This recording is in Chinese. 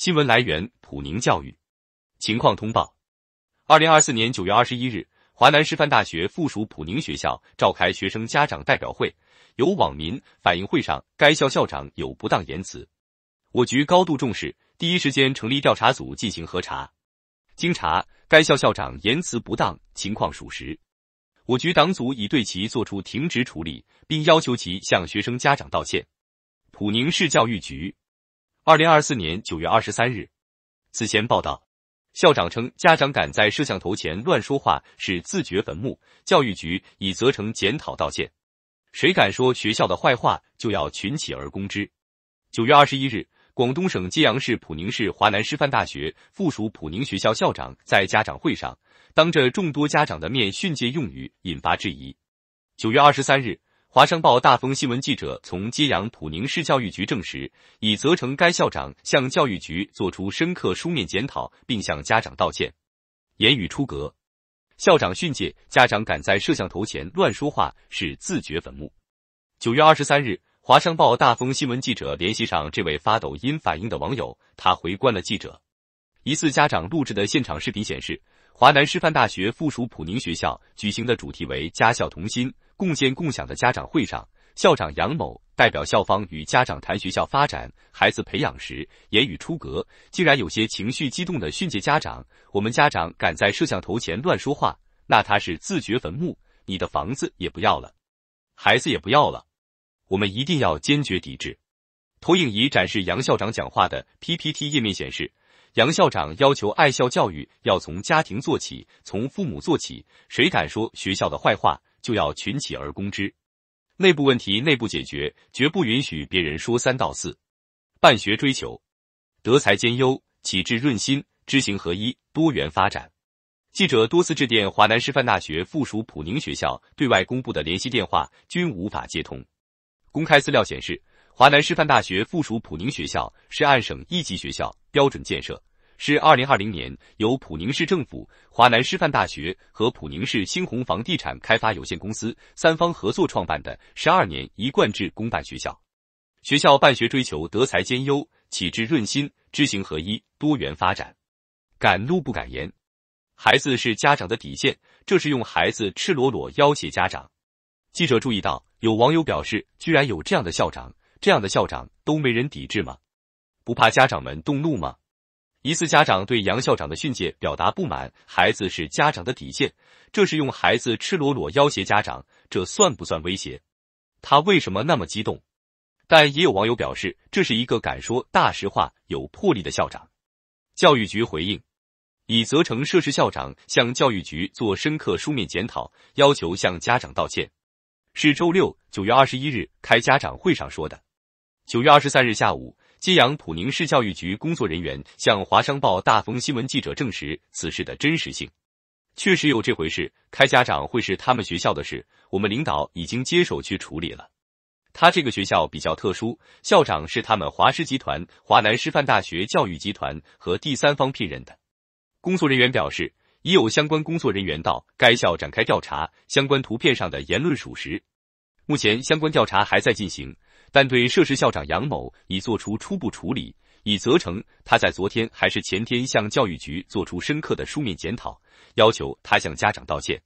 新闻来源：普宁教育情况通报。二零二四年九月二十一日，华南师范大学附属普宁学校召开学生家长代表会，有网民反映会上该校校长有不当言辞。我局高度重视，第一时间成立调查组进行核查。经查，该校校长言辞不当情况属实，我局党组已对其作出停职处理，并要求其向学生家长道歉。普宁市教育局。二零二四年九月二十三日，此前报道，校长称家长敢在摄像头前乱说话是自掘坟墓，教育局已责成检讨道歉。谁敢说学校的坏话，就要群起而攻之。九月二十一日，广东省揭阳市普宁市华南师范大学附属普宁学校校长在家长会上当着众多家长的面训诫，用语引发质疑。九月二十三日。华商报大风新闻记者从揭阳普宁市教育局证实，已责成该校长向教育局作出深刻书面检讨，并向家长道歉。言语出格，校长训诫家长敢在摄像头前乱说话是自掘坟墓。九月二十三日，华商报大风新闻记者联系上这位发抖音反映的网友，他回关了记者。疑似家长录制的现场视频显示，华南师范大学附属普宁学校举行的主题为“家校同心”。共建共享的家长会上，校长杨某代表校方与家长谈学校发展、孩子培养时，言语出格，竟然有些情绪激动的训诫家长：“我们家长敢在摄像头前乱说话，那他是自掘坟墓，你的房子也不要了，孩子也不要了，我们一定要坚决抵制。”投影仪展示杨校长讲话的 PPT 页面显示，杨校长要求爱校教育要从家庭做起，从父母做起，谁敢说学校的坏话？就要群起而攻之，内部问题内部解决，绝不允许别人说三道四。办学追求德才兼优，启智润心，知行合一，多元发展。记者多次致电华南师范大学附属普宁学校对外公布的联系电话，均无法接通。公开资料显示，华南师范大学附属普宁学校是按省一级学校标准建设。是二零二零年由普宁市政府、华南师范大学和普宁市新鸿房地产开发有限公司三方合作创办的十二年一贯制公办学校。学校办学追求德才兼优、启智润心、知行合一、多元发展。敢怒不敢言，孩子是家长的底线，这是用孩子赤裸裸要挟家长。记者注意到，有网友表示：“居然有这样的校长，这样的校长都没人抵制吗？不怕家长们动怒吗？”疑似家长对杨校长的训诫表达不满，孩子是家长的底线，这是用孩子赤裸裸要挟家长，这算不算威胁？他为什么那么激动？但也有网友表示，这是一个敢说大实话、有魄力的校长。教育局回应，已责成涉事校长向教育局做深刻书面检讨，要求向家长道歉。是周六九月二十一日开家长会上说的。九月二十三日下午。揭阳普宁市教育局工作人员向华商报大风新闻记者证实此事的真实性，确实有这回事。开家长会是他们学校的事，我们领导已经接手去处理了。他这个学校比较特殊，校长是他们华师集团、华南师范大学教育集团和第三方聘任的。工作人员表示，已有相关工作人员到该校展开调查，相关图片上的言论属实。目前相关调查还在进行。但对涉事校长杨某已作出初步处理，已责成他在昨天还是前天向教育局作出深刻的书面检讨，要求他向家长道歉。